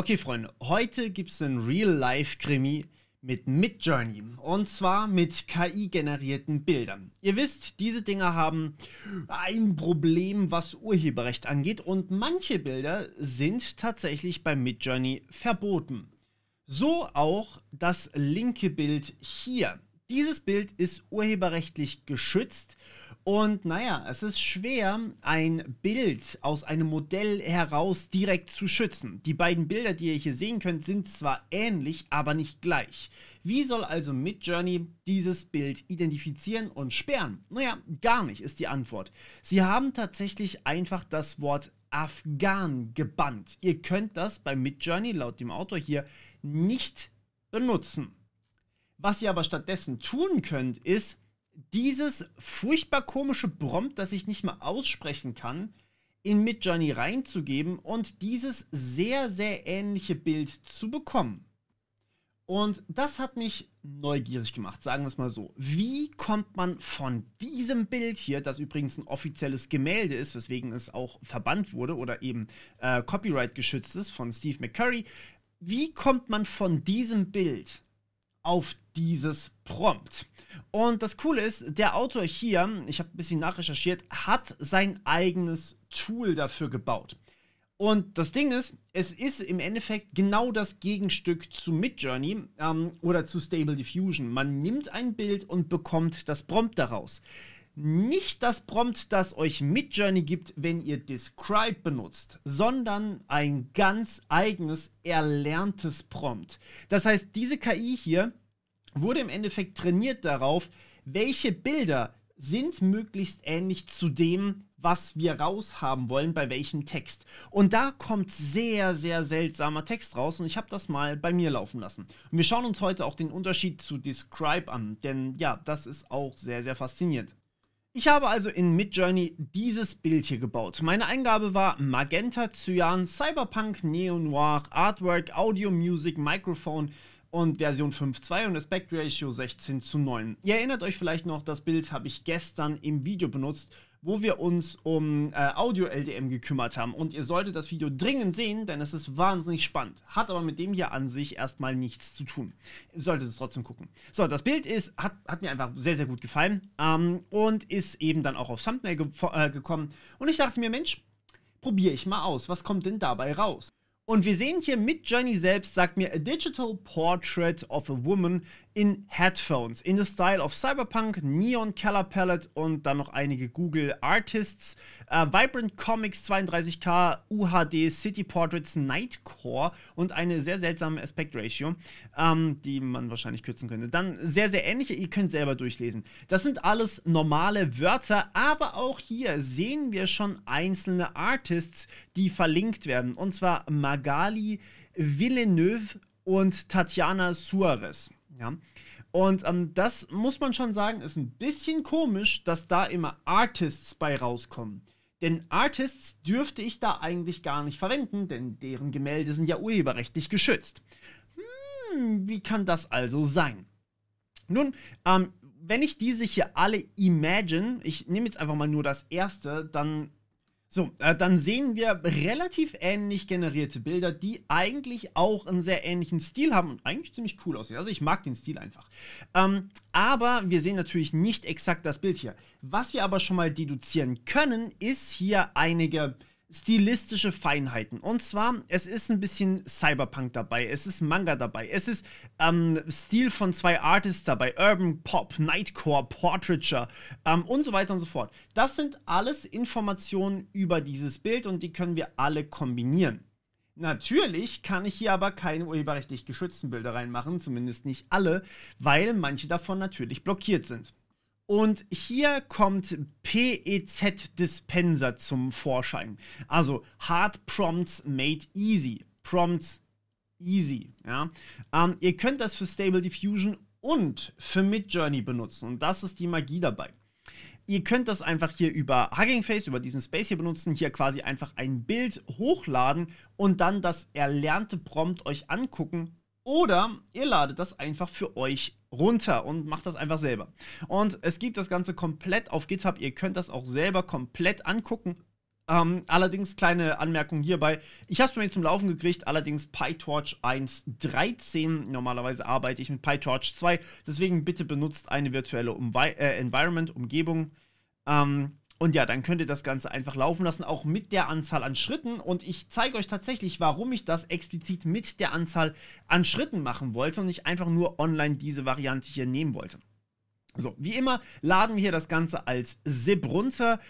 Okay, Freunde, heute gibt es einen Real-Life-Krimi mit Midjourney und zwar mit KI-generierten Bildern. Ihr wisst, diese Dinger haben ein Problem, was Urheberrecht angeht und manche Bilder sind tatsächlich bei Midjourney verboten. So auch das linke Bild hier. Dieses Bild ist urheberrechtlich geschützt und naja, es ist schwer, ein Bild aus einem Modell heraus direkt zu schützen. Die beiden Bilder, die ihr hier sehen könnt, sind zwar ähnlich, aber nicht gleich. Wie soll also Midjourney dieses Bild identifizieren und sperren? Naja, gar nicht ist die Antwort. Sie haben tatsächlich einfach das Wort Afghan gebannt. Ihr könnt das bei Midjourney laut dem Autor hier nicht benutzen. Was ihr aber stattdessen tun könnt, ist, dieses furchtbar komische Prompt, das ich nicht mal aussprechen kann, in Midjourney reinzugeben und dieses sehr, sehr ähnliche Bild zu bekommen. Und das hat mich neugierig gemacht, sagen wir es mal so. Wie kommt man von diesem Bild hier, das übrigens ein offizielles Gemälde ist, weswegen es auch verbannt wurde oder eben äh, Copyright geschützt ist von Steve McCurry, wie kommt man von diesem Bild auf dieses Prompt. Und das Coole ist, der Autor hier, ich habe ein bisschen nachrecherchiert, hat sein eigenes Tool dafür gebaut. Und das Ding ist, es ist im Endeffekt genau das Gegenstück zu Midjourney ähm, oder zu Stable Diffusion. Man nimmt ein Bild und bekommt das Prompt daraus nicht das Prompt, das euch Midjourney gibt, wenn ihr Describe benutzt, sondern ein ganz eigenes, erlerntes Prompt. Das heißt, diese KI hier wurde im Endeffekt trainiert darauf, welche Bilder sind möglichst ähnlich zu dem, was wir raushaben wollen, bei welchem Text. Und da kommt sehr, sehr seltsamer Text raus und ich habe das mal bei mir laufen lassen. Und wir schauen uns heute auch den Unterschied zu Describe an, denn ja, das ist auch sehr, sehr faszinierend. Ich habe also in Midjourney dieses Bild hier gebaut. Meine Eingabe war Magenta, Cyan, Cyberpunk, Neo Noir, Artwork, Audio, Music, Microphone und Version 5.2 und Aspect Ratio 16 zu 9. Ihr erinnert euch vielleicht noch, das Bild habe ich gestern im Video benutzt wo wir uns um äh, Audio-LDM gekümmert haben. Und ihr solltet das Video dringend sehen, denn es ist wahnsinnig spannend. Hat aber mit dem hier an sich erstmal nichts zu tun. Ihr solltet es trotzdem gucken. So, das Bild ist, hat, hat mir einfach sehr, sehr gut gefallen ähm, und ist eben dann auch aufs Thumbnail ge äh, gekommen. Und ich dachte mir, Mensch, probiere ich mal aus. Was kommt denn dabei raus? Und wir sehen hier mit Journey selbst, sagt mir, a digital portrait of a woman in headphones in the style of Cyberpunk, Neon Color Palette und dann noch einige Google Artists, äh, Vibrant Comics 32K, UHD, City Portraits, Nightcore und eine sehr seltsame Aspect Ratio, ähm, die man wahrscheinlich kürzen könnte. Dann sehr, sehr ähnliche, ihr könnt selber durchlesen. Das sind alles normale Wörter, aber auch hier sehen wir schon einzelne Artists, die verlinkt werden und zwar Magie Magali Villeneuve und Tatjana Suarez. Ja. Und ähm, das muss man schon sagen, ist ein bisschen komisch, dass da immer Artists bei rauskommen. Denn Artists dürfte ich da eigentlich gar nicht verwenden, denn deren Gemälde sind ja urheberrechtlich geschützt. Hm, wie kann das also sein? Nun, ähm, wenn ich diese hier alle imagine, ich nehme jetzt einfach mal nur das erste, dann so, äh, dann sehen wir relativ ähnlich generierte Bilder, die eigentlich auch einen sehr ähnlichen Stil haben und eigentlich ziemlich cool aussehen. Also ich mag den Stil einfach. Ähm, aber wir sehen natürlich nicht exakt das Bild hier. Was wir aber schon mal deduzieren können, ist hier einige stilistische Feinheiten. Und zwar, es ist ein bisschen Cyberpunk dabei, es ist Manga dabei, es ist ähm, Stil von zwei Artists dabei, Urban Pop, Nightcore, Portraiture ähm, und so weiter und so fort. Das sind alles Informationen über dieses Bild und die können wir alle kombinieren. Natürlich kann ich hier aber keine urheberrechtlich geschützten Bilder reinmachen, zumindest nicht alle, weil manche davon natürlich blockiert sind. Und hier kommt PEZ-Dispenser zum Vorschein. Also Hard Prompts Made Easy. Prompts Easy. Ja? Ähm, ihr könnt das für Stable Diffusion und für Midjourney benutzen. Und das ist die Magie dabei. Ihr könnt das einfach hier über Hugging Face, über diesen Space hier benutzen, hier quasi einfach ein Bild hochladen und dann das erlernte Prompt euch angucken. Oder ihr ladet das einfach für euch runter und macht das einfach selber. Und es gibt das Ganze komplett auf GitHub. Ihr könnt das auch selber komplett angucken. Ähm, allerdings kleine Anmerkung hierbei. Ich habe es mir zum Laufen gekriegt, allerdings PyTorch 1.13. Normalerweise arbeite ich mit PyTorch 2. Deswegen bitte benutzt eine virtuelle Umwe äh, Environment, Umgebung. Ähm, und ja, dann könnt ihr das Ganze einfach laufen lassen, auch mit der Anzahl an Schritten. Und ich zeige euch tatsächlich, warum ich das explizit mit der Anzahl an Schritten machen wollte und nicht einfach nur online diese Variante hier nehmen wollte. So, wie immer laden wir hier das Ganze als ZIP runter,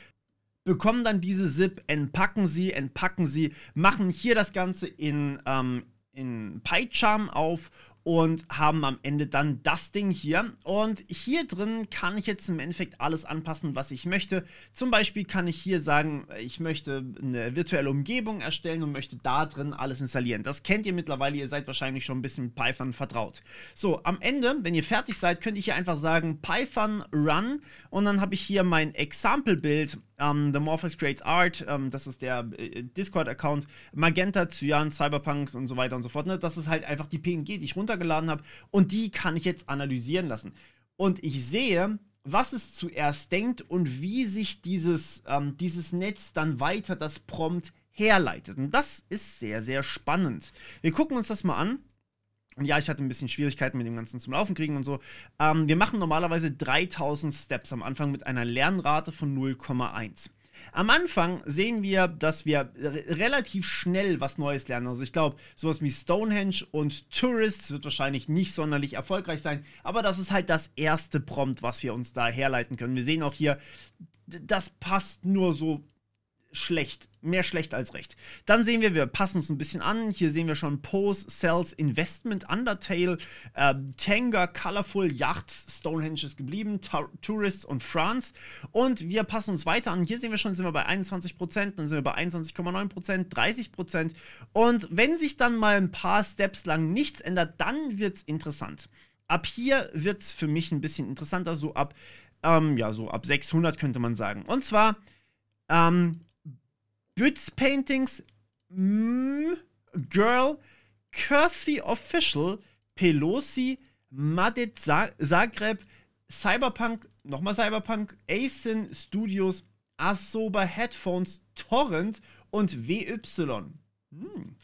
bekommen dann diese ZIP, entpacken sie, entpacken sie, machen hier das Ganze in, ähm, in PyCharm auf und haben am Ende dann das Ding hier. Und hier drin kann ich jetzt im Endeffekt alles anpassen, was ich möchte. Zum Beispiel kann ich hier sagen, ich möchte eine virtuelle Umgebung erstellen und möchte da drin alles installieren. Das kennt ihr mittlerweile, ihr seid wahrscheinlich schon ein bisschen mit Python vertraut. So, am Ende, wenn ihr fertig seid, könnt ihr hier einfach sagen Python run und dann habe ich hier mein Example-Bild um, ähm, The Morphous Creates Art, um, ähm, das ist der äh, Discord-Account, Magenta, Cyan, Cyberpunk und so weiter und so fort. Ne? Das ist halt einfach die PNG, die ich runtergeladen habe und die kann ich jetzt analysieren lassen. Und ich sehe, was es zuerst denkt und wie sich dieses, ähm, dieses Netz dann weiter das Prompt herleitet. Und das ist sehr, sehr spannend. Wir gucken uns das mal an. Und ja, ich hatte ein bisschen Schwierigkeiten mit dem Ganzen zum Laufen kriegen und so. Ähm, wir machen normalerweise 3000 Steps am Anfang mit einer Lernrate von 0,1. Am Anfang sehen wir, dass wir relativ schnell was Neues lernen. Also ich glaube, sowas wie Stonehenge und Tourists wird wahrscheinlich nicht sonderlich erfolgreich sein, aber das ist halt das erste Prompt, was wir uns da herleiten können. Wir sehen auch hier, das passt nur so schlecht. Mehr schlecht als recht. Dann sehen wir, wir passen uns ein bisschen an. Hier sehen wir schon Pose, Sells, Investment, Undertale, äh, Tenga, Colorful, Yachts, Stonehenge ist geblieben, Tur Tourists und France. Und wir passen uns weiter an. Hier sehen wir schon, sind wir bei 21%, dann sind wir bei 21,9%, 30%. Und wenn sich dann mal ein paar Steps lang nichts ändert, dann wird es interessant. Ab hier wird es für mich ein bisschen interessanter, so ab, ähm, ja, so ab 600 könnte man sagen. Und zwar ähm, Boots Paintings, mm, Girl, Cursey Official, Pelosi, Madit Zagreb, Cyberpunk, nochmal Cyberpunk, Asin Studios, Asoba Headphones, Torrent und WY. Hm.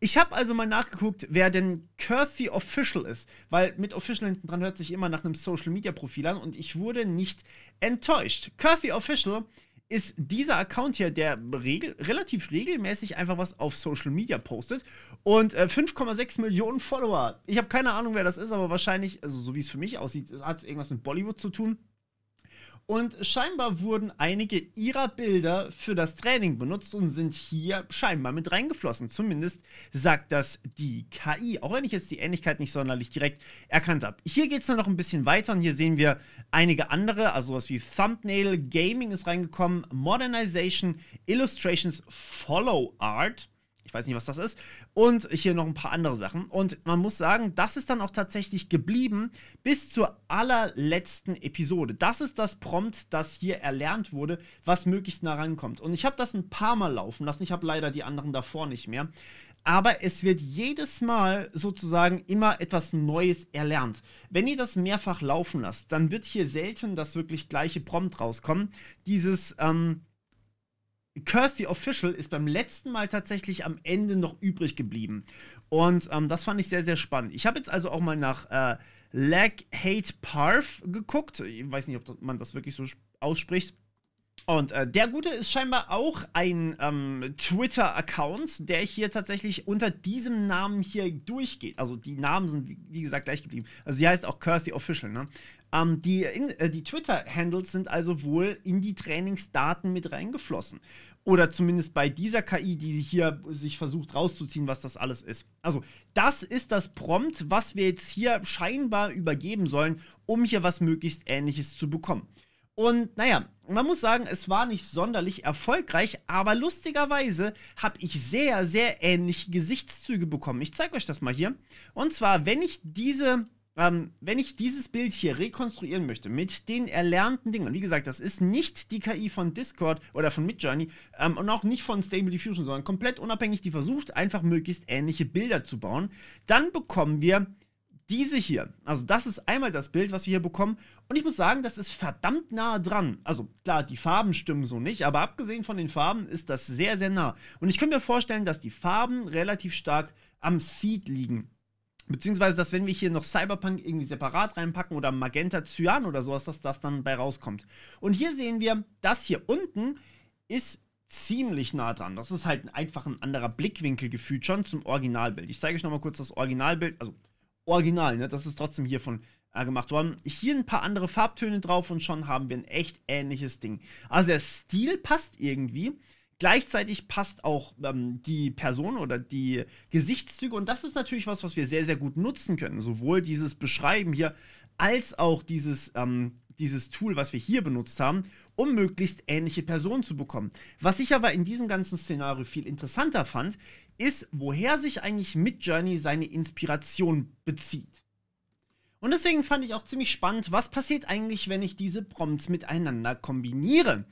Ich habe also mal nachgeguckt, wer denn Cursey Official ist, weil mit Official hinten dran hört sich immer nach einem Social Media Profil an und ich wurde nicht enttäuscht. Cursey Official ist ist dieser Account hier, der regel relativ regelmäßig einfach was auf Social Media postet und äh, 5,6 Millionen Follower. Ich habe keine Ahnung, wer das ist, aber wahrscheinlich, also so wie es für mich aussieht, hat es irgendwas mit Bollywood zu tun. Und scheinbar wurden einige ihrer Bilder für das Training benutzt und sind hier scheinbar mit reingeflossen. Zumindest sagt das die KI, auch wenn ich jetzt die Ähnlichkeit nicht sonderlich direkt erkannt habe. Hier geht es dann noch ein bisschen weiter und hier sehen wir einige andere, also was wie Thumbnail, Gaming ist reingekommen, Modernization, Illustrations, Follow Art ich weiß nicht, was das ist. Und hier noch ein paar andere Sachen. Und man muss sagen, das ist dann auch tatsächlich geblieben bis zur allerletzten Episode. Das ist das Prompt, das hier erlernt wurde, was möglichst nah rankommt. Und ich habe das ein paar Mal laufen lassen. Ich habe leider die anderen davor nicht mehr. Aber es wird jedes Mal sozusagen immer etwas Neues erlernt. Wenn ihr das mehrfach laufen lasst, dann wird hier selten das wirklich gleiche Prompt rauskommen. Dieses, ähm, Kirsty Official ist beim letzten Mal tatsächlich am Ende noch übrig geblieben. Und ähm, das fand ich sehr, sehr spannend. Ich habe jetzt also auch mal nach äh, Lag Hate Parf geguckt. Ich weiß nicht, ob man das wirklich so ausspricht. Und äh, der Gute ist scheinbar auch ein ähm, Twitter-Account, der hier tatsächlich unter diesem Namen hier durchgeht. Also die Namen sind, wie, wie gesagt, gleich geblieben. Also sie heißt auch Cursey Official, ne? Ähm, die äh, die Twitter-Handles sind also wohl in die Trainingsdaten mit reingeflossen. Oder zumindest bei dieser KI, die hier sich versucht rauszuziehen, was das alles ist. Also, das ist das Prompt, was wir jetzt hier scheinbar übergeben sollen, um hier was möglichst Ähnliches zu bekommen. Und naja, man muss sagen, es war nicht sonderlich erfolgreich, aber lustigerweise habe ich sehr, sehr ähnliche Gesichtszüge bekommen. Ich zeige euch das mal hier. Und zwar, wenn ich diese ähm, wenn ich dieses Bild hier rekonstruieren möchte mit den erlernten Dingen, und wie gesagt, das ist nicht die KI von Discord oder von Midjourney ähm, und auch nicht von Stable Diffusion, sondern komplett unabhängig, die versucht einfach möglichst ähnliche Bilder zu bauen, dann bekommen wir diese hier. Also das ist einmal das Bild, was wir hier bekommen. Und ich muss sagen, das ist verdammt nah dran. Also klar, die Farben stimmen so nicht, aber abgesehen von den Farben ist das sehr, sehr nah. Und ich könnte mir vorstellen, dass die Farben relativ stark am Seed liegen. Beziehungsweise, dass wenn wir hier noch Cyberpunk irgendwie separat reinpacken oder Magenta Cyan oder sowas, dass das dann bei rauskommt. Und hier sehen wir, das hier unten ist ziemlich nah dran. Das ist halt einfach ein anderer Blickwinkel gefühlt schon zum Originalbild. Ich zeige euch nochmal kurz das Originalbild, also original, ne? Das ist trotzdem hier von äh, gemacht worden. Hier ein paar andere Farbtöne drauf und schon haben wir ein echt ähnliches Ding. Also der Stil passt irgendwie. Gleichzeitig passt auch ähm, die Person oder die Gesichtszüge und das ist natürlich was, was wir sehr, sehr gut nutzen können. Sowohl dieses Beschreiben hier als auch dieses, ähm, dieses Tool, was wir hier benutzt haben, um möglichst ähnliche Personen zu bekommen. Was ich aber in diesem ganzen Szenario viel interessanter fand, ist, woher sich eigentlich Midjourney seine Inspiration bezieht. Und deswegen fand ich auch ziemlich spannend, was passiert eigentlich, wenn ich diese Prompts miteinander kombiniere.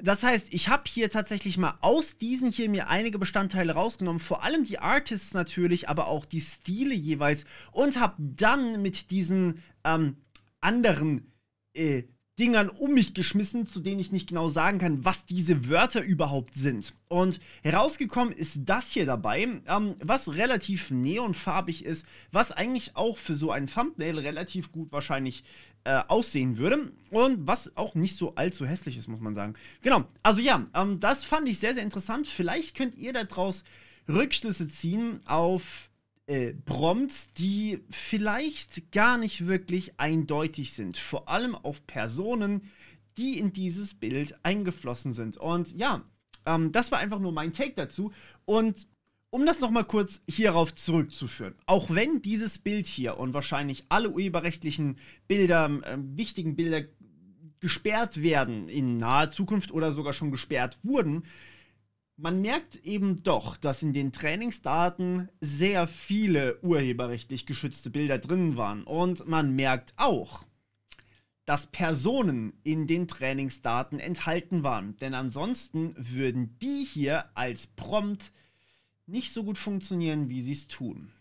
Das heißt, ich habe hier tatsächlich mal aus diesen hier mir einige Bestandteile rausgenommen, vor allem die Artists natürlich, aber auch die Stile jeweils und habe dann mit diesen ähm, anderen äh, Dingern um mich geschmissen, zu denen ich nicht genau sagen kann, was diese Wörter überhaupt sind. Und herausgekommen ist das hier dabei, ähm, was relativ neonfarbig ist, was eigentlich auch für so einen Thumbnail relativ gut wahrscheinlich äh, aussehen würde und was auch nicht so allzu hässlich ist, muss man sagen. Genau, also ja, ähm, das fand ich sehr, sehr interessant. Vielleicht könnt ihr daraus Rückschlüsse ziehen auf äh, Prompts, die vielleicht gar nicht wirklich eindeutig sind. Vor allem auf Personen, die in dieses Bild eingeflossen sind. Und ja, ähm, das war einfach nur mein Take dazu. Und um das nochmal kurz hierauf zurückzuführen, auch wenn dieses Bild hier und wahrscheinlich alle urheberrechtlichen Bilder, äh, wichtigen Bilder gesperrt werden in naher Zukunft oder sogar schon gesperrt wurden, man merkt eben doch, dass in den Trainingsdaten sehr viele urheberrechtlich geschützte Bilder drin waren. Und man merkt auch, dass Personen in den Trainingsdaten enthalten waren. Denn ansonsten würden die hier als Prompt nicht so gut funktionieren, wie sie es tun.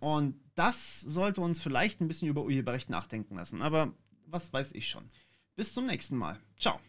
Und das sollte uns vielleicht ein bisschen über Urheberrecht nachdenken lassen. Aber was weiß ich schon. Bis zum nächsten Mal. Ciao.